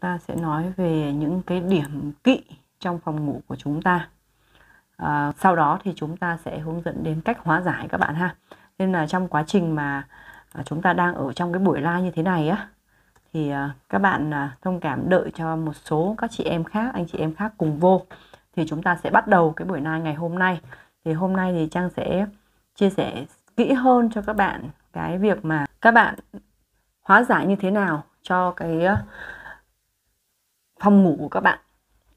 ta sẽ nói về những cái điểm kỵ trong phòng ngủ của chúng ta à, sau đó thì chúng ta sẽ hướng dẫn đến cách hóa giải các bạn ha nên là trong quá trình mà à, chúng ta đang ở trong cái buổi live như thế này á thì à, các bạn à, thông cảm đợi cho một số các chị em khác anh chị em khác cùng vô thì chúng ta sẽ bắt đầu cái buổi live ngày hôm nay thì hôm nay thì trang sẽ chia sẻ kỹ hơn cho các bạn cái việc mà các bạn hóa giải như thế nào cho cái phòng ngủ của các bạn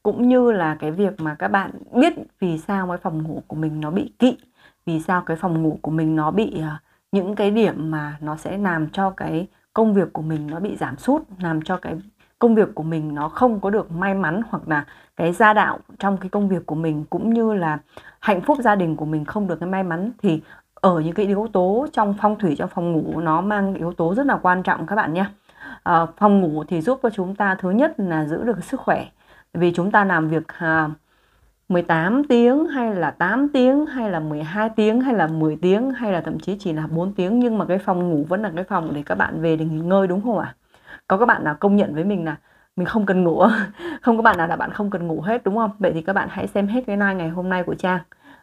cũng như là cái việc mà các bạn biết vì sao cái phòng ngủ của mình nó bị kỵ vì sao cái phòng ngủ của mình nó bị uh, những cái điểm mà nó sẽ làm cho cái công việc của mình nó bị giảm sút làm cho cái công việc của mình nó không có được may mắn hoặc là cái gia đạo trong cái công việc của mình cũng như là hạnh phúc gia đình của mình không được cái may mắn thì ở những cái yếu tố trong phong thủy trong phòng ngủ nó mang yếu tố rất là quan trọng các bạn nhé à, phòng ngủ thì giúp cho chúng ta thứ nhất là giữ được sức khỏe vì chúng ta làm việc à, 18 tiếng hay là 8 tiếng hay là 12 tiếng hay là 10 tiếng hay là thậm chí chỉ là 4 tiếng nhưng mà cái phòng ngủ vẫn là cái phòng để các bạn về để nghỉ ngơi đúng không ạ? À? Có các bạn nào công nhận với mình là mình không cần ngủ không có bạn nào là bạn không cần ngủ hết đúng không? Vậy thì các bạn hãy xem hết cái live ngày hôm nay của Trang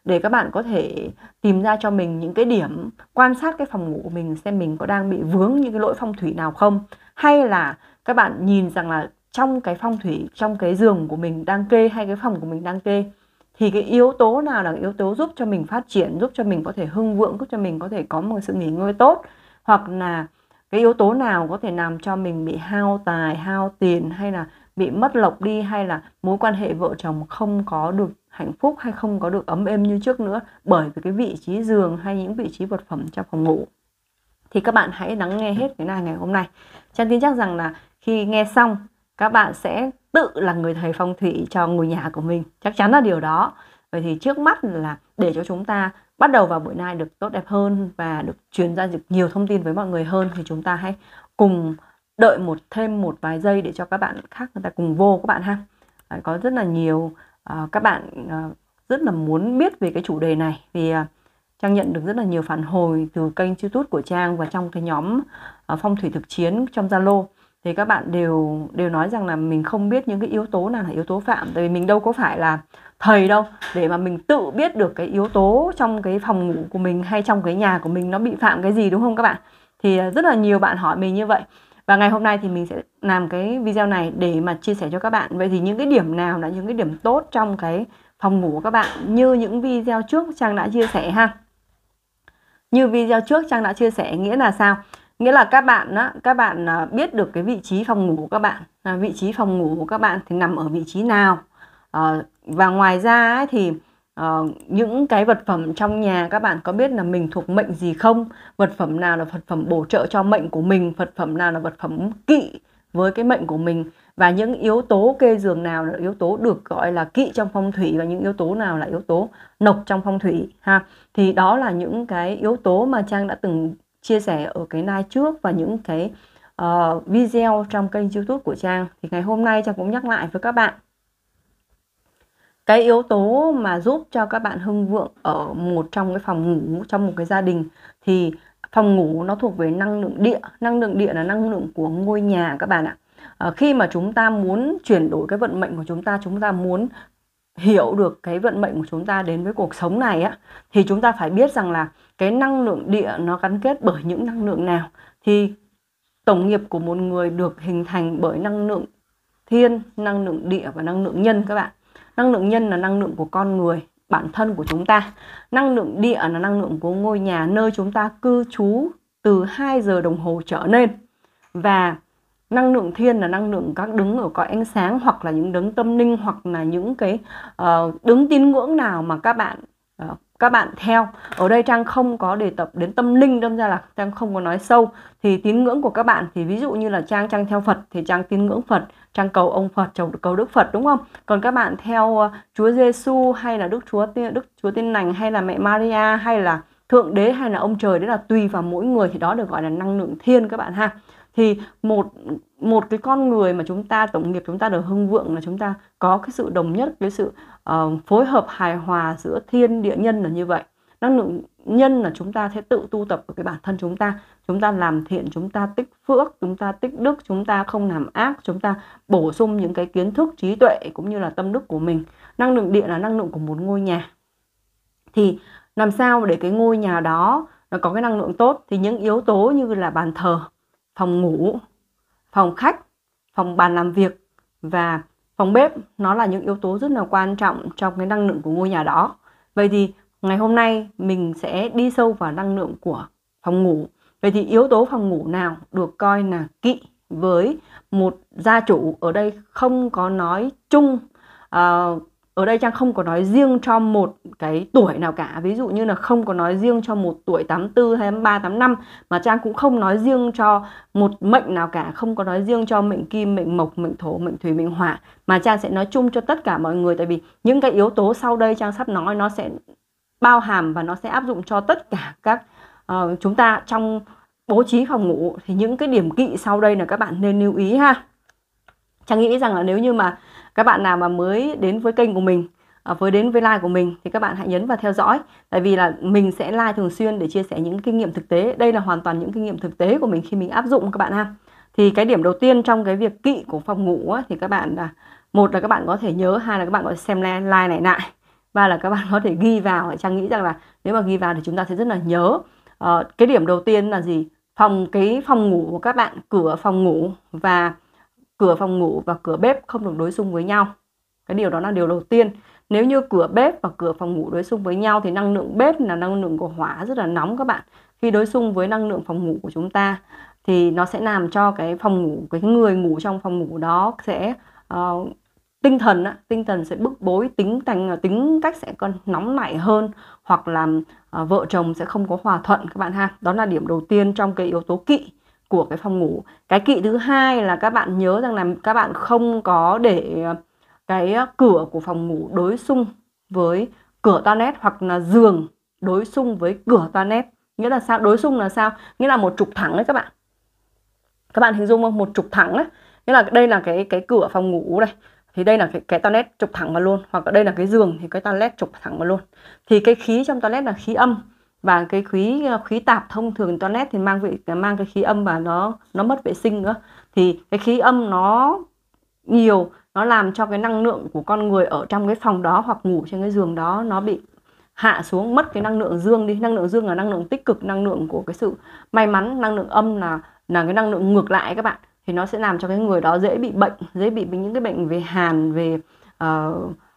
để các bạn có thể tìm ra cho mình những cái điểm quan sát cái phòng ngủ của mình xem mình có đang bị vướng những cái lỗi phong thủy nào không hay là các bạn nhìn rằng là trong cái phong thủy trong cái giường của mình đang kê hay cái phòng của mình đang kê thì cái yếu tố nào là yếu tố giúp cho mình phát triển giúp cho mình có thể hưng vượng giúp cho mình có thể có một sự nghỉ ngơi tốt hoặc là cái yếu tố nào có thể làm cho mình bị hao tài hao tiền hay là bị mất lộc đi hay là mối quan hệ vợ chồng không có được hạnh phúc hay không có được ấm êm như trước nữa bởi vì cái vị trí giường hay những vị trí vật phẩm trong phòng ngủ thì các bạn hãy lắng nghe hết cái này ngày hôm nay Trang tin chắc rằng là khi nghe xong các bạn sẽ tự là người thầy phong thủy cho ngôi nhà của mình chắc chắn là điều đó vậy thì trước mắt là để cho chúng ta bắt đầu vào buổi nay được tốt đẹp hơn và được truyền ra được nhiều thông tin với mọi người hơn thì chúng ta hãy cùng đợi một thêm một vài giây để cho các bạn khác người ta cùng vô các bạn ha có rất là nhiều Ờ, các bạn ờ, rất là muốn biết về cái chủ đề này vì ờ, Trang nhận được rất là nhiều phản hồi từ kênh YouTube của Trang và trong cái nhóm phong thủy thực chiến trong Zalo thì các bạn đều đều nói rằng là mình không biết những cái yếu tố nào là yếu tố phạm tại vì mình đâu có phải là thầy đâu để mà mình tự biết được cái yếu tố trong cái phòng ngủ của mình hay trong cái nhà của mình nó bị phạm cái gì đúng không các bạn thì rất là nhiều bạn hỏi mình như vậy và ngày hôm nay thì mình sẽ làm cái video này để mà chia sẻ cho các bạn vậy thì những cái điểm nào là những cái điểm tốt trong cái phòng ngủ của các bạn như những video trước Trang đã chia sẻ ha như video trước Trang đã chia sẻ nghĩa là sao nghĩa là các bạn đó, các bạn à, biết được cái vị trí phòng ngủ của các bạn à, vị trí phòng ngủ của các bạn thì nằm ở vị trí nào ờ, và ngoài ra ấy thì Uh, những cái vật phẩm trong nhà các bạn có biết là mình thuộc mệnh gì không vật phẩm nào là vật phẩm bổ trợ cho mệnh của mình vật phẩm nào là vật phẩm kỵ với cái mệnh của mình và những yếu tố kê giường nào là yếu tố được gọi là kỵ trong phong thủy và những yếu tố nào là yếu tố nộc trong phong thủy ha thì đó là những cái yếu tố mà trang đã từng chia sẻ ở cái live trước và những cái uh, video trong kênh youtube của trang thì ngày hôm nay trang cũng nhắc lại với các bạn cái yếu tố mà giúp cho các bạn hưng vượng ở một trong cái phòng ngủ trong một cái gia đình thì phòng ngủ nó thuộc về năng lượng địa năng lượng địa là năng lượng của ngôi nhà các bạn ạ à, khi mà chúng ta muốn chuyển đổi cái vận mệnh của chúng ta chúng ta muốn hiểu được cái vận mệnh của chúng ta đến với cuộc sống này á thì chúng ta phải biết rằng là cái năng lượng địa nó gắn kết bởi những năng lượng nào thì tổng nghiệp của một người được hình thành bởi năng lượng thiên năng lượng địa và năng lượng nhân các bạn năng lượng nhân là năng lượng của con người bản thân của chúng ta năng lượng địa là năng lượng của ngôi nhà nơi chúng ta cư trú từ 2 giờ đồng hồ trở lên và năng lượng thiên là năng lượng các đứng ở cõi ánh sáng hoặc là những đứng tâm linh hoặc là những cái uh, ờ, đứng tín ngưỡng nào mà các bạn các bạn theo ở đây trang không có đề tập đến tâm linh đâm ra là trang không có nói sâu thì tín ngưỡng của các bạn thì ví dụ như là trang trang theo phật thì trang tín ngưỡng phật trang cầu ông phật chồng cầu đức phật đúng không còn các bạn theo ờ, chúa giêsu hay là đức chúa đức chúa tin lành hay là mẹ maria hay là thượng đế hay là ông trời đấy là tùy vào mỗi người thì đó được gọi là năng lượng thiên các bạn ha thì một một cái con người mà chúng ta tổng nghiệp chúng ta được hưng vượng là chúng ta có cái sự đồng nhất cái sự uh, phối hợp hài hòa giữa thiên địa nhân là như vậy năng lượng nhân là chúng ta sẽ tự tu tập của cái bản thân chúng ta chúng ta làm thiện chúng ta tích phước chúng ta tích đức chúng ta không làm ác chúng ta bổ sung những cái kiến thức trí tuệ cũng như là tâm đức của mình năng lượng địa là năng lượng của một ngôi nhà thì làm sao để cái ngôi nhà đó nó có cái năng lượng tốt thì những yếu tố như là bàn thờ phòng ngủ, phòng khách, phòng bàn làm việc và phòng bếp nó là những yếu tố rất là quan trọng trong cái năng lượng của ngôi nhà đó. Vậy thì ngày hôm nay mình sẽ đi sâu vào năng lượng của phòng ngủ. Vậy thì yếu tố phòng ngủ nào được coi là kỵ với một gia chủ ở đây không có nói chung uh, ở đây Trang không có nói riêng cho một cái tuổi nào cả Ví dụ như là không có nói riêng cho một tuổi 84 hay 83, 85 Mà Trang cũng không nói riêng cho một mệnh nào cả Không có nói riêng cho mệnh kim, mệnh mộc, mệnh thổ, mệnh thủy, mệnh hỏa Mà Trang sẽ nói chung cho tất cả mọi người Tại vì những cái yếu tố sau đây Trang sắp nói nó sẽ bao hàm và nó sẽ áp dụng cho tất cả các uh, chúng ta trong bố trí phòng ngủ Thì những cái điểm kỵ sau đây là các bạn nên lưu ý ha Trang nghĩ rằng là nếu như mà các bạn nào mà mới đến với kênh của mình à, với đến với like của mình thì các bạn hãy nhấn vào theo dõi tại vì là mình sẽ like thường xuyên để chia sẻ những kinh nghiệm thực tế đây là hoàn toàn những kinh nghiệm thực tế của mình khi mình áp dụng các bạn ha thì cái điểm đầu tiên trong cái việc kỵ của phòng ngủ á, thì các bạn là một là các bạn có thể nhớ hai là các bạn có thể xem like, like này lại ba là các bạn có thể ghi vào trang nghĩ rằng là nếu mà ghi vào thì chúng ta sẽ rất là nhớ à, cái điểm đầu tiên là gì phòng cái phòng ngủ của các bạn cửa phòng ngủ và cửa phòng ngủ và cửa bếp không được đối xung với nhau cái điều đó là điều đầu tiên nếu như cửa bếp và cửa phòng ngủ đối xung với nhau thì năng lượng bếp là năng lượng của hỏa rất là nóng các bạn khi đối xung với năng lượng phòng ngủ của chúng ta thì nó sẽ làm cho cái phòng ngủ cái người ngủ trong phòng ngủ đó sẽ uh, tinh thần á, tinh thần sẽ bức bối tính thành tính cách sẽ còn nóng nảy hơn hoặc là uh, vợ chồng sẽ không có hòa thuận các bạn ha đó là điểm đầu tiên trong cái yếu tố kỵ của cái phòng ngủ cái kỵ thứ hai là các bạn nhớ rằng là các bạn không có để ờ, cái ờ, cửa của phòng ngủ đối xung với cửa toilet hoặc là giường đối xung với cửa toilet nghĩa là sao đối xung là sao nghĩa là một trục thẳng đấy các bạn các bạn hình dung không một trục thẳng đấy nghĩa là đây là cái cái cửa phòng ngủ đây thì đây là cái, cái toilet trục thẳng vào luôn hoặc ở đây là cái giường thì cái toilet trục thẳng vào luôn thì cái khí trong toilet là khí âm và cái khí ờ, khí tạp thông thường toilet thì mang vị ờ, mang cái khí âm và nó nó mất vệ sinh nữa thì cái khí âm nó nhiều nó làm cho cái năng lượng của con người ở trong cái phòng đó hoặc ngủ trên cái giường đó nó bị hạ xuống mất cái năng lượng dương đi năng lượng dương là năng lượng tích cực năng lượng của cái sự may mắn năng lượng âm là là cái năng lượng ngược lại các bạn thì nó sẽ làm cho cái người đó dễ bị bệnh dễ bị những cái bệnh về hàn về uh,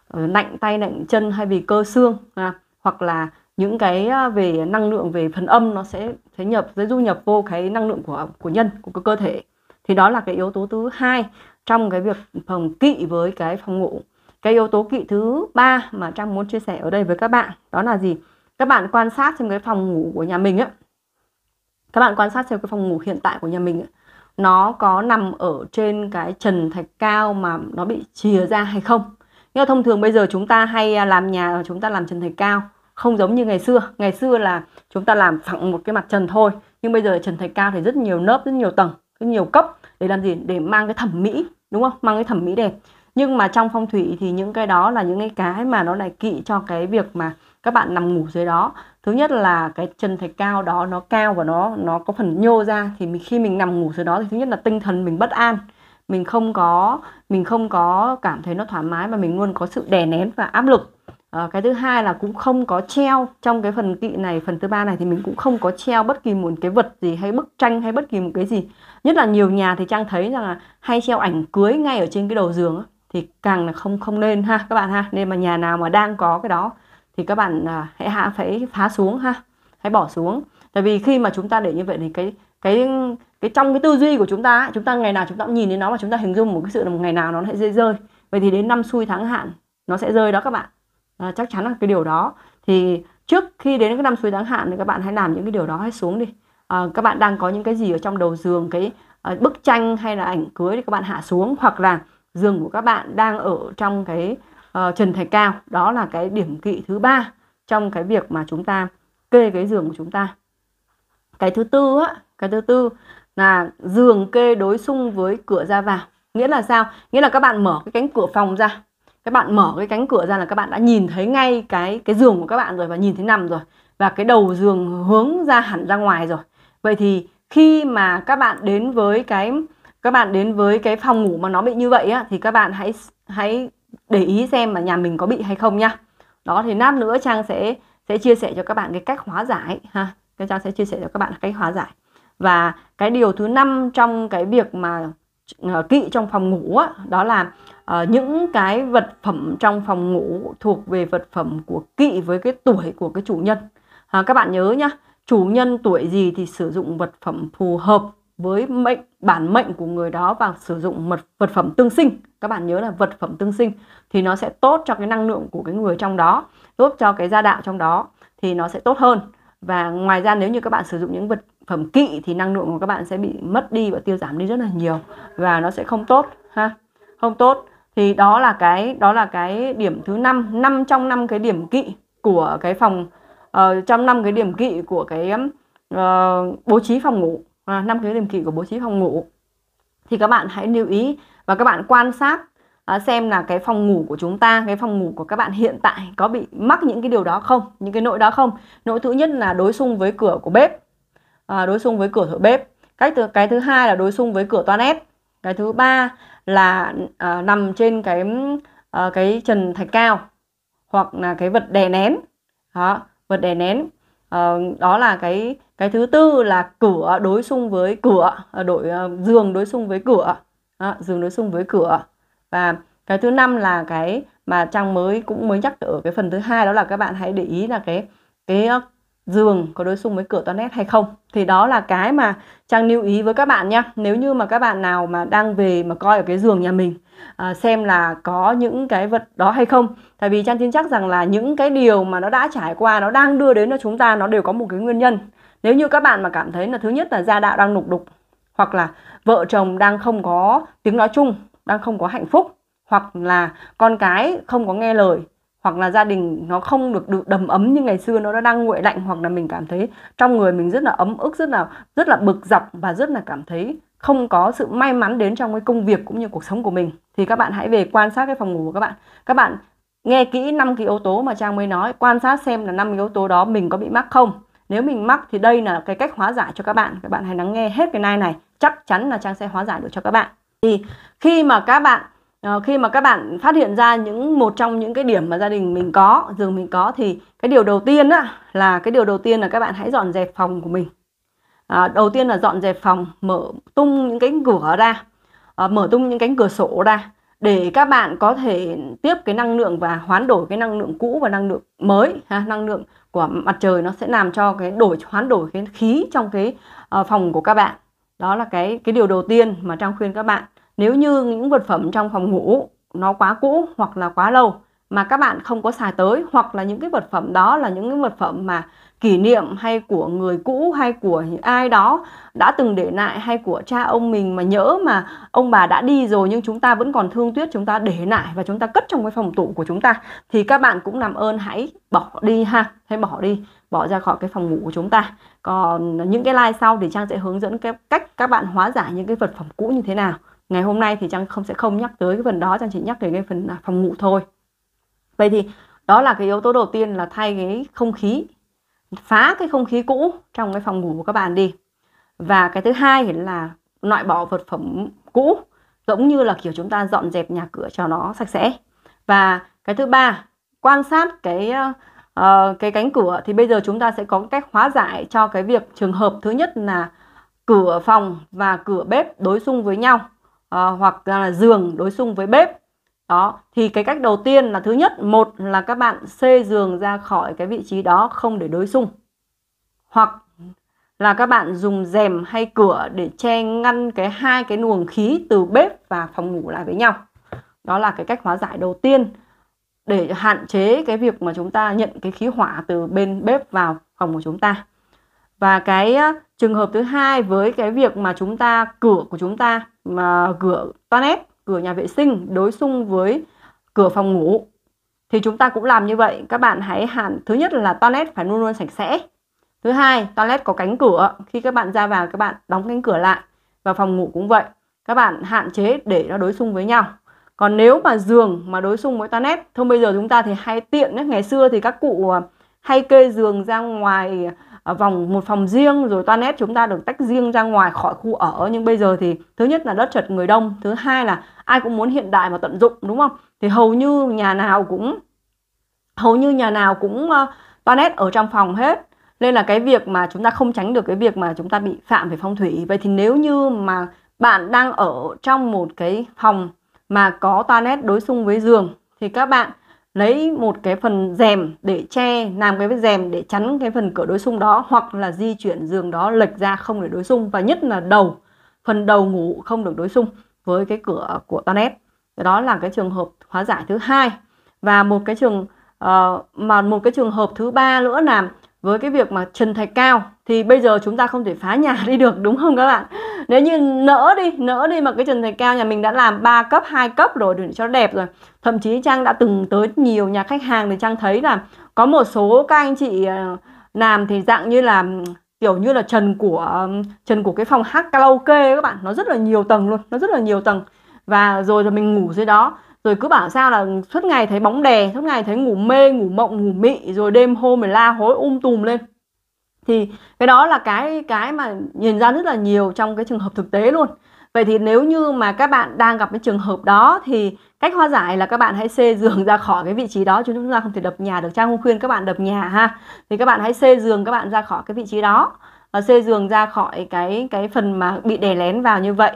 ờ, lạnh tay lạnh chân hay vì cơ xương à, hoặc là những cái à, về năng lượng về phần âm nó sẽ thế nhập sẽ du nhập vô cái năng lượng của của nhân của cơ thể thì đó là cái yếu tố thứ hai trong cái việc phòng kỵ với cái phòng ngủ cái yếu tố kỵ thứ ba mà trang muốn chia sẻ ở đây với các bạn đó là gì các bạn quan sát xem cái phòng ngủ của nhà mình á các bạn quan sát xem cái phòng ngủ hiện tại của nhà mình ấy, nó có nằm ở trên cái trần thạch cao mà nó bị chìa ra hay không. Nhưng thông thường bây giờ chúng ta hay à, làm nhà chúng ta làm trần thạch cao không giống như ngày xưa ngày xưa là chúng ta làm phẳng một cái mặt trần thôi nhưng bây giờ trần thạch cao thì rất nhiều lớp rất nhiều tầng rất nhiều cấp để làm gì để mang cái thẩm mỹ đúng không mang cái thẩm mỹ đẹp nhưng mà trong phong thủy thì những cái đó là những cái cái mà nó lại kỵ cho cái việc mà các bạn nằm ngủ dưới đó thứ nhất là cái chân thạch cao đó nó cao và nó nó có phần nhô ra thì mình, khi mình nằm ngủ dưới đó thì thứ nhất là tinh thần mình bất an mình không có mình không có cảm thấy nó thoải mái mà mình luôn có sự đè nén và áp lực à, cái thứ hai là cũng không có treo trong cái phần kỵ này phần thứ ba này thì mình cũng không có treo bất kỳ một cái vật gì hay bức tranh hay bất kỳ một cái gì nhất là nhiều nhà thì trang thấy rằng là hay treo ảnh cưới ngay ở trên cái đầu giường thì càng là không không nên ha các bạn ha nên mà nhà nào mà đang có cái đó thì các bạn à, hãy hạ phải phá xuống ha hãy bỏ xuống tại vì khi mà chúng ta để như vậy thì cái cái cái trong cái tư duy của chúng ta chúng ta ngày nào chúng ta cũng nhìn đến nó và chúng ta hình dung một cái sự là một ngày nào nó sẽ rơi rơi vậy thì đến năm xuôi tháng hạn nó sẽ rơi đó các bạn à, chắc chắn là cái điều đó thì trước khi đến cái năm suối đáng hạn thì các bạn hãy làm những cái điều đó hãy xuống đi à, các bạn đang có những cái gì ở trong đầu giường cái à, bức tranh hay là ảnh cưới thì các bạn hạ xuống hoặc là giường của các bạn đang ở trong cái uh, trần thạch cao đó là cái điểm kỵ thứ ba trong cái việc mà chúng ta kê cái giường của chúng ta cái thứ tư á cái thứ tư là giường kê đối xung với cửa ra vào nghĩa là sao nghĩa là các bạn mở cái cánh cửa phòng ra các bạn mở cái cánh cửa ra là các bạn đã nhìn thấy ngay cái cái giường của các bạn rồi và nhìn thấy nằm rồi và cái đầu giường hướng ra hẳn ra ngoài rồi vậy thì khi mà các bạn đến với cái các bạn đến với cái phòng ngủ mà nó bị như vậy á thì các bạn hãy hãy để ý xem mà nhà mình có bị hay không nhá đó thì lát nữa trang sẽ sẽ chia sẻ cho các bạn cái cách hóa giải ha cái trang sẽ chia sẻ cho các bạn cách hóa giải và cái điều thứ năm trong cái việc mà ờ, kỵ trong phòng ngủ á, đó là uh, những cái vật phẩm trong phòng ngủ thuộc về vật phẩm của kỵ với cái tuổi của cái chủ nhân à, các bạn nhớ nhá chủ nhân tuổi gì thì sử dụng vật phẩm phù hợp với mệnh bản mệnh của người đó và sử dụng mật vật phẩm tương sinh các bạn nhớ là vật phẩm tương sinh thì nó sẽ tốt cho cái năng lượng của cái người trong đó tốt cho cái gia đạo trong đó thì nó sẽ tốt hơn và ngoài ra nếu như các bạn sử dụng những vật phẩm kỵ thì năng lượng của các bạn sẽ bị mất đi và tiêu giảm đi rất là nhiều và nó sẽ không tốt ha không tốt thì đó là cái đó là cái điểm thứ năm năm trong năm cái điểm kỵ của cái phòng uh, trong năm cái điểm kỵ của cái uh, bố trí phòng ngủ à, năm à, cái điểm kỵ của bố trí phòng ngủ thì các bạn hãy lưu ý và các bạn quan sát uh, xem là cái phòng ngủ của chúng ta cái phòng ngủ của các bạn hiện tại có bị mắc những cái điều đó không những cái nỗi đó không nỗi thứ nhất là đối xung với cửa của bếp uh, đối xung với cửa thổ bếp cái thứ, cái thứ hai là đối xung với cửa toilet cái thứ ba là à, nằm trên cái à, cái trần thạch cao hoặc là cái vật đè nén đó vật đè nén à, đó là cái cái thứ tư là cửa đối xung với cửa đội giường đối xung với cửa đó, giường đối xung với cửa và cái thứ năm là cái mà trang mới cũng mới nhắc ở cái phần thứ hai đó là các bạn hãy để ý là cái cái giường có đối xung với cửa toilet hay không thì đó là cái mà trang lưu ý với các bạn nhé nếu như mà các bạn nào mà đang về mà coi ở cái giường nhà mình à, xem là có những cái vật đó hay không tại vì trang tin chắc rằng là những cái điều mà nó đã trải qua nó đang đưa đến cho chúng ta nó đều có một cái nguyên nhân nếu như các bạn mà cảm thấy là thứ nhất là gia đạo đang nục đục hoặc là vợ chồng đang không có tiếng nói chung đang không có hạnh phúc hoặc là con cái không có nghe lời hoặc là gia đình nó không được, được đầm ấm như ngày xưa nó đang nguội lạnh hoặc là mình cảm thấy trong người mình rất là ấm ức rất là rất là bực dọc và rất là cảm thấy không có sự may mắn đến trong cái công việc cũng như cuộc sống của mình thì các bạn hãy về quan sát cái phòng ngủ của các bạn các bạn nghe kỹ năm cái yếu tố mà trang mới nói quan sát xem là năm yếu tố đó mình có bị mắc không nếu mình mắc thì đây là cái cách hóa giải cho các bạn các bạn hãy lắng nghe hết cái này này chắc chắn là trang sẽ hóa giải được cho các bạn thì khi mà các bạn Ờ, khi mà các bạn phát hiện ra những một trong những cái điểm mà gia đình mình có giường mình có thì cái điều đầu tiên á, là cái điều đầu tiên là các bạn hãy dọn dẹp phòng của mình à, đầu tiên là dọn dẹp phòng mở tung những cánh cửa ra à, mở tung những cánh cửa sổ ra để các bạn có thể tiếp cái năng lượng và hoán đổi cái năng lượng cũ và năng lượng mới ha, năng lượng của mặt trời nó sẽ làm cho cái đổi hoán đổi cái khí trong cái uh, phòng của các bạn đó là cái cái điều đầu tiên mà trang khuyên các bạn nếu như những vật phẩm trong phòng ngủ nó quá cũ hoặc là quá lâu mà các bạn không có xài tới hoặc là những cái vật phẩm đó là những cái vật phẩm mà kỷ niệm hay của người cũ hay của ai đó đã từng để lại hay của cha ông mình mà nhớ mà ông bà đã đi rồi nhưng chúng ta vẫn còn thương tuyết chúng ta để lại và chúng ta cất trong cái phòng tủ của chúng ta thì các bạn cũng làm ơn hãy bỏ đi ha hãy bỏ đi bỏ ra khỏi cái phòng ngủ của chúng ta còn những cái like sau thì trang sẽ hướng dẫn cách các bạn hóa giải những cái vật phẩm cũ như thế nào ngày hôm nay thì trang không sẽ không nhắc tới cái phần đó trang chỉ nhắc đến cái phần à, phòng ngủ thôi vậy thì đó là cái yếu tố đầu tiên là thay cái không khí phá cái không khí cũ trong cái phòng ngủ của các bạn đi và cái thứ hai là loại bỏ vật phẩm cũ giống như là kiểu chúng ta dọn dẹp nhà cửa cho nó sạch sẽ và cái thứ ba quan sát cái uh, cái cánh cửa thì bây giờ chúng ta sẽ có cách hóa giải cho cái việc trường hợp thứ nhất là cửa phòng và cửa bếp đối xung với nhau à, hoặc là giường đối xung với bếp đó thì cái cách đầu tiên là thứ nhất một là các bạn xê giường ra khỏi cái vị trí đó không để đối xung hoặc là các bạn dùng rèm hay cửa để che ngăn cái hai cái luồng khí từ bếp và phòng ngủ lại với nhau đó là cái cách hóa giải đầu tiên để hạn chế cái việc mà chúng ta nhận cái khí hỏa từ bên bếp vào phòng của chúng ta và cái trường hợp thứ hai với cái việc mà chúng ta cửa của chúng ta mà cửa toilet cửa nhà vệ sinh đối xung với cửa phòng ngủ thì chúng ta cũng làm như vậy các bạn hãy hạn thứ nhất là toilet phải luôn luôn sạch sẽ thứ hai toilet có cánh cửa khi các bạn ra vào các bạn đóng cánh cửa lại và phòng ngủ cũng vậy các bạn hạn chế để nó đối xung với nhau còn nếu mà giường mà đối xung với toilet thôi bây giờ chúng ta thì hay tiện ấy. ngày xưa thì các cụ à, hay kê giường ra ngoài vòng một phòng riêng rồi toilet chúng ta được tách riêng ra ngoài khỏi khu ở nhưng bây giờ thì thứ nhất là đất chật người đông thứ hai là ai cũng muốn hiện đại mà tận dụng đúng không thì hầu như nhà nào cũng hầu như nhà nào cũng uh, toilet ở trong phòng hết nên là cái việc mà chúng ta không tránh được cái việc mà chúng ta bị phạm về phong thủy vậy thì nếu như mà bạn đang ở trong một cái phòng mà có toilet đối xung với giường thì các bạn lấy một cái phần rèm để che làm cái vết rèm để chắn cái phần cửa đối xung đó hoặc là di chuyển giường đó lệch ra không để đối xung và nhất là đầu phần đầu ngủ không được đối xung với cái cửa của toilet đó là cái trường hợp hóa giải thứ hai và một cái trường uh, mà một cái trường hợp thứ ba nữa là với cái việc mà trần thạch cao thì bây giờ chúng ta không thể phá nhà đi được đúng không các bạn nếu như nỡ đi nỡ đi mà cái trần thạch cao nhà mình đã làm 3 cấp hai cấp rồi để cho đẹp rồi thậm chí trang đã từng tới nhiều nhà khách hàng thì trang thấy là có một số các anh chị ờ, làm thì dạng như là kiểu như là trần của trần của cái phòng hát karaoke các bạn nó rất là nhiều tầng luôn nó rất là nhiều tầng và rồi rồi mình ngủ dưới đó rồi cứ bảo sao là suốt ngày thấy bóng đè suốt ngày thấy ngủ mê ngủ mộng ngủ mị rồi đêm hôm mình la hối um tùm lên thì cái đó là cái cái mà nhìn ra rất là nhiều trong cái trường hợp thực tế luôn Vậy thì nếu như mà các bạn đang gặp cái trường hợp đó thì cách hóa giải là các bạn hãy xê giường ra khỏi cái vị trí đó chứ chúng ta không thể đập nhà được. Trang không khuyên các bạn đập nhà ha. Thì các bạn hãy xê giường các bạn ra khỏi cái vị trí đó. À, xê giường ra khỏi cái cái phần mà bị đè lén vào như vậy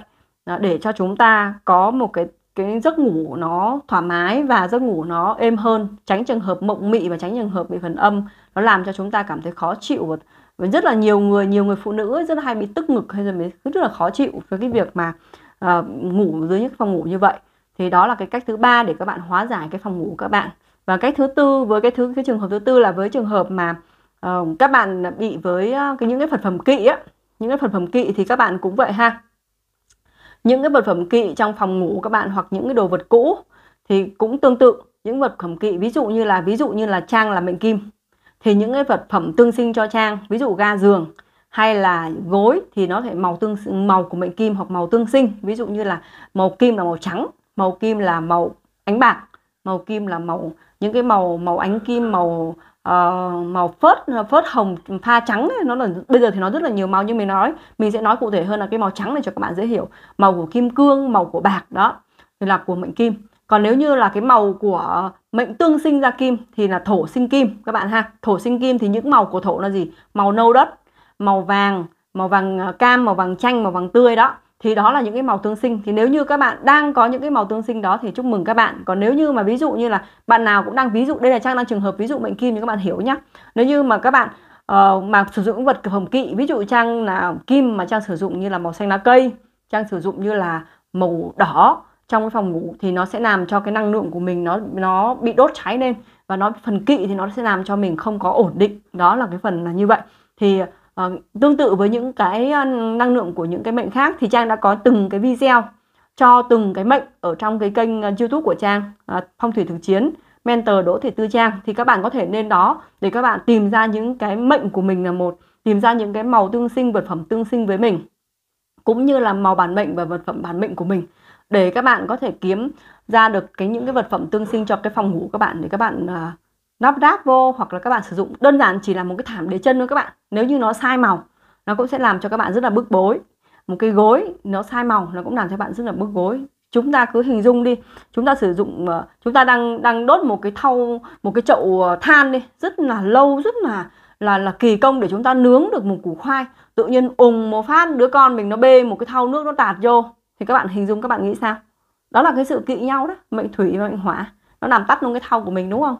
để cho chúng ta có một cái cái giấc ngủ nó thoải mái và giấc ngủ nó êm hơn, tránh trường hợp mộng mị và tránh trường hợp bị phần âm nó làm cho chúng ta cảm thấy khó chịu và và rất là nhiều người nhiều người phụ nữ rất là hay bị tức ngực hay là cứ rất là khó chịu với cái việc mà uh, ngủ dưới những phòng ngủ như vậy thì đó là cái cách thứ ba để các bạn hóa giải cái phòng ngủ của các bạn và cách thứ tư với cái thứ cái trường hợp thứ tư là với trường hợp mà uh, các bạn bị với ờ, cái những cái vật phẩm kỵ á những cái vật phẩm kỵ thì các bạn cũng vậy ha những cái vật phẩm kỵ trong phòng ngủ của các bạn hoặc những cái đồ vật cũ thì cũng tương tự những vật phẩm kỵ ví dụ như là ví dụ như là trang là mệnh kim thì những cái vật phẩm tương sinh cho trang ví dụ ga giường hay là gối thì nó phải màu tương màu của mệnh kim hoặc màu tương sinh ví dụ như là màu kim là màu trắng màu kim là màu ánh bạc màu kim là màu những cái màu màu ánh kim màu uh, màu phớt phớt hồng pha trắng ấy, nó là bây giờ thì nó rất là nhiều màu nhưng mình nói mình sẽ nói cụ thể hơn là cái màu trắng này cho các bạn dễ hiểu màu của kim cương màu của bạc đó thì là của mệnh kim còn nếu như là cái màu của mệnh tương sinh ra kim thì là thổ sinh kim các bạn ha thổ sinh kim thì những màu của thổ là gì màu nâu đất màu vàng màu vàng à, cam màu vàng chanh màu vàng tươi đó thì đó là những cái màu tương sinh thì nếu như các bạn đang có những cái màu tương sinh đó thì chúc mừng các bạn còn nếu như mà ví dụ như là bạn nào cũng đang ví dụ đây là trang đang trường hợp ví dụ mệnh kim thì các bạn hiểu nhá nếu như mà các bạn uh, mà sử dụng vật hồng kỵ ví dụ trang là kim mà trang sử dụng như là màu xanh lá cây trang sử dụng như là màu đỏ trong cái phòng ngủ thì nó sẽ làm cho cái năng lượng của mình nó nó bị đốt cháy lên và nó phần kỵ thì nó sẽ làm cho mình không có ổn định đó là cái phần là như vậy thì uh, tương tự với những cái ờ, năng lượng của những cái mệnh khác thì trang đã có từng cái video cho từng cái mệnh ở trong cái kênh ờ, youtube của trang uh, phong thủy thực chiến mentor đỗ thị tư trang thì các bạn có thể lên đó để các bạn tìm ra những cái mệnh của mình là một tìm ra những cái màu tương sinh vật phẩm tương sinh với mình cũng như là màu bản mệnh và vật phẩm bản mệnh của mình để các bạn có thể kiếm ra được cái những cái vật phẩm tương sinh cho cái phòng ngủ các bạn để các bạn uh, à, lắp ráp vô hoặc là các bạn sử dụng đơn giản chỉ là một cái thảm để chân thôi các bạn nếu như nó sai màu nó cũng sẽ làm cho các bạn rất là bức bối một cái gối nó sai màu nó cũng làm cho bạn rất là bức gối chúng ta cứ hình dung đi chúng ta sử dụng à, chúng ta đang đang đốt một cái thau một cái chậu à, than đi rất là lâu rất là là là kỳ công để chúng ta nướng được một củ khoai tự nhiên ùng một phát đứa con mình nó bê một cái thau nước nó tạt vô thì các bạn hình dung các bạn nghĩ sao đó là cái sự kỵ nhau đó mệnh thủy và mệnh hỏa nó làm tắt luôn cái thau của mình đúng không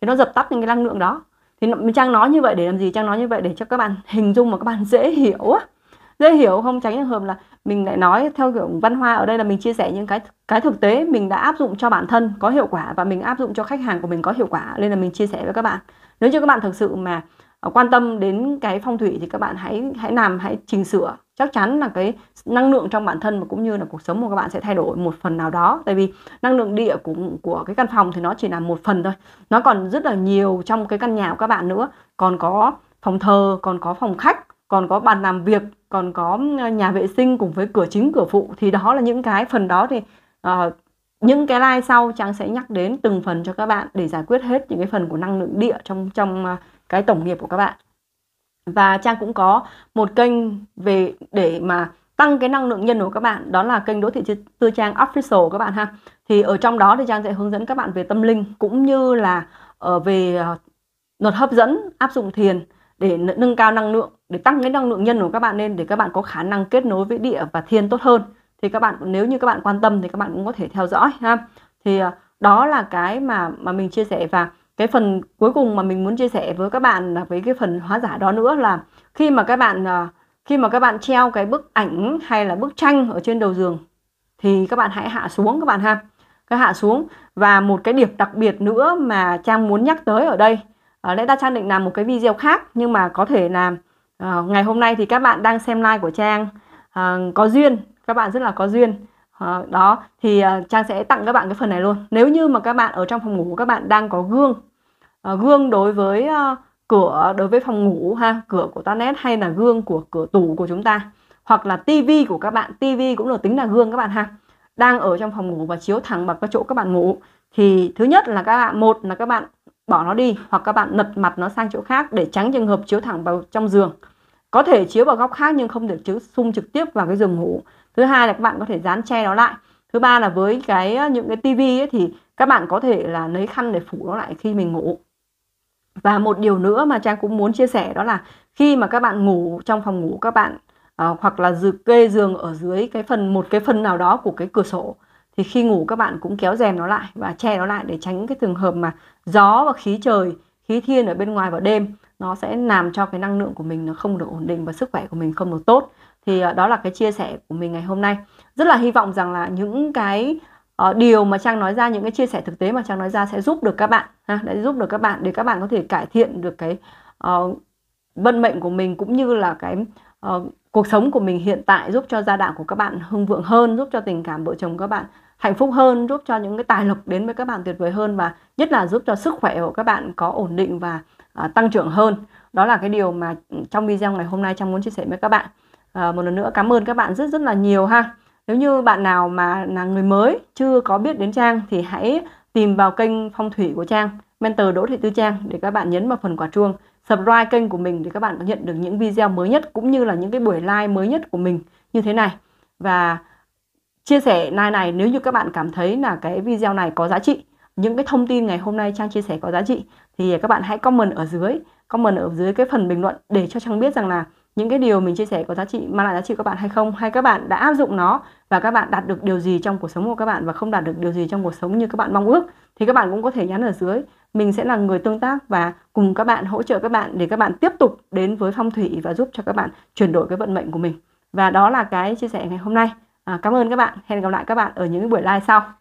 thì nó dập tắt những cái năng lượng đó thì trang nói như vậy để làm gì trang nói như vậy để cho các bạn hình dung mà các bạn dễ hiểu á dễ hiểu không tránh trường hợp là mình lại nói theo kiểu văn hoa ở đây là mình chia sẻ những cái cái thực tế mình đã áp dụng cho bản thân có hiệu quả và mình áp dụng cho khách hàng của mình có hiệu quả nên là mình chia sẻ với các bạn nếu như các bạn thực sự mà Ờ, quan tâm đến cái phong thủy thì các bạn hãy hãy làm hãy chỉnh sửa chắc chắn là cái năng lượng trong bản thân và cũng như là cuộc sống của các bạn sẽ thay đổi một phần nào đó tại vì năng lượng địa của của cái căn phòng thì nó chỉ là một phần thôi nó còn rất là nhiều trong cái căn nhà của các bạn nữa còn có phòng thờ còn có phòng khách còn có bàn làm việc còn có ờ, nhà vệ sinh cùng với cửa chính cửa phụ thì đó là những cái phần đó thì uh, những cái like sau trang sẽ nhắc đến từng phần cho các bạn để giải quyết hết những cái phần của năng lượng địa trong trong uh, cái tổng nghiệp của các bạn và trang cũng có một kênh về để mà tăng cái năng lượng nhân của các bạn đó là kênh đỗ thị tư trang official các bạn ha thì ở trong đó thì trang sẽ hướng dẫn các bạn về tâm linh cũng như là ở ờ, về ờ, luật hấp dẫn áp dụng thiền để nâng cao năng lượng để tăng cái năng lượng nhân của các bạn lên để các bạn có khả năng kết nối với địa và thiên tốt hơn thì các bạn nếu như các bạn quan tâm thì các bạn cũng có thể theo dõi ha thì ờ, đó là cái mà mà mình chia sẻ và cái phần cuối cùng mà mình muốn chia sẻ với các bạn là với cái phần hóa giả đó nữa là khi mà các bạn à, khi mà các bạn treo cái bức ảnh hay là bức tranh ở trên đầu giường thì các bạn hãy hạ xuống các bạn ha cái hạ xuống và một cái điểm đặc biệt nữa mà trang muốn nhắc tới ở đây à, lẽ ra trang định làm một cái video khác nhưng mà có thể là à, ngày hôm nay thì các bạn đang xem like của trang à, có duyên các bạn rất là có duyên à, đó thì à, trang sẽ tặng các bạn cái phần này luôn nếu như mà các bạn ở trong phòng ngủ của các bạn đang có gương Ờ, gương đối với ờ, cửa đối với phòng ngủ ha cửa của toilet hay là gương của cửa tủ của chúng ta hoặc là tivi của các bạn tivi cũng được tính là gương các bạn ha đang ở trong phòng ngủ và chiếu thẳng vào cái chỗ các bạn ngủ thì thứ nhất là các bạn một là các bạn bỏ nó đi hoặc các bạn lật mặt nó sang chỗ khác để tránh trường hợp chiếu thẳng vào trong giường có thể chiếu vào góc khác nhưng không được chiếu xung trực tiếp vào cái giường ngủ thứ hai là các bạn có thể dán che nó lại thứ ba là với cái ờ, những cái tivi thì các bạn có thể là lấy khăn để phủ nó lại khi mình ngủ và một điều nữa mà trang cũng muốn chia sẻ đó là khi mà các bạn ngủ trong phòng ngủ các bạn uh, hoặc là dự kê giường ở dưới cái phần một cái phần nào đó của cái cửa sổ thì khi ngủ các bạn cũng kéo rèm nó lại và che nó lại để tránh cái trường hợp mà gió và khí trời khí thiên ở bên ngoài vào đêm nó sẽ làm cho cái năng lượng của mình nó không được ổn định và sức khỏe của mình không được tốt thì ờ, đó là cái chia sẻ của mình ngày hôm nay rất là hy vọng rằng là những cái uh, điều mà trang nói ra những cái chia sẻ thực tế mà trang nói ra sẽ giúp được các bạn ha để giúp được các bạn để các bạn có thể cải thiện được cái uh, vận mệnh của mình cũng như là cái uh, cuộc sống của mình hiện tại giúp cho gia đạo của các bạn hưng vượng hơn giúp cho tình cảm vợ chồng các bạn hạnh phúc hơn giúp cho những cái tài lộc đến với các bạn tuyệt vời hơn và nhất là giúp cho sức khỏe của các bạn có ổn định và uh, tăng trưởng hơn đó là cái điều mà trong video ngày hôm nay trang muốn chia sẻ với các bạn uh, một lần nữa cảm ơn các bạn rất rất là nhiều ha nếu như bạn nào mà là người mới chưa có biết đến Trang thì hãy tìm vào kênh phong thủy của Trang, mentor Đỗ Thị Tư Trang để các bạn nhấn vào phần quả chuông, subscribe kênh của mình để các bạn có nhận được những video mới nhất cũng như là những cái buổi live mới nhất của mình như thế này. Và chia sẻ like này nếu như các bạn cảm thấy là cái video này có giá trị, những cái thông tin ngày hôm nay Trang chia sẻ có giá trị thì các bạn hãy comment ở dưới, comment ở dưới cái phần bình luận để cho Trang biết rằng là những cái điều mình chia sẻ có giá trị mang lại giá trị các bạn hay không hay các bạn đã áp dụng nó và các bạn đạt được điều gì trong cuộc sống của các bạn và không đạt được điều gì trong cuộc sống như các bạn mong ước thì các bạn cũng có thể nhắn ở dưới mình sẽ là người tương tác và cùng các bạn hỗ trợ các bạn để các bạn tiếp tục đến với phong thủy và giúp cho các bạn chuyển đổi cái vận mệnh của mình và đó là cái chia sẻ ngày hôm nay à, cảm ơn các bạn hẹn gặp lại các bạn ở những buổi live sau